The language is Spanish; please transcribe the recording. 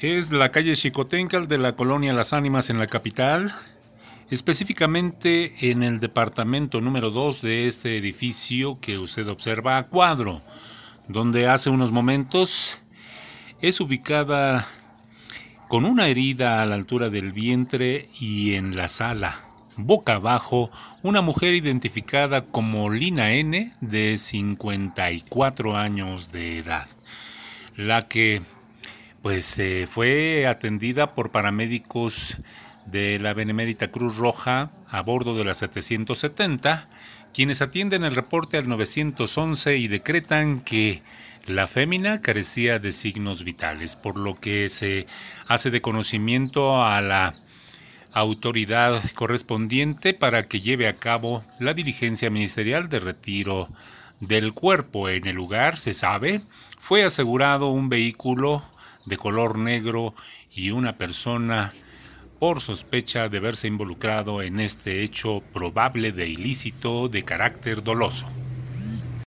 Es la calle Chicotencal de la colonia Las Ánimas en la capital, específicamente en el departamento número 2 de este edificio que usted observa a cuadro, donde hace unos momentos es ubicada con una herida a la altura del vientre y en la sala. Boca abajo, una mujer identificada como Lina N, de 54 años de edad, la que pues eh, fue atendida por paramédicos de la Benemérita Cruz Roja a bordo de la 770, quienes atienden el reporte al 911 y decretan que la fémina carecía de signos vitales, por lo que se hace de conocimiento a la autoridad correspondiente para que lleve a cabo la diligencia ministerial de retiro del cuerpo. En el lugar, se sabe, fue asegurado un vehículo de color negro y una persona por sospecha de verse involucrado en este hecho probable de ilícito de carácter doloso.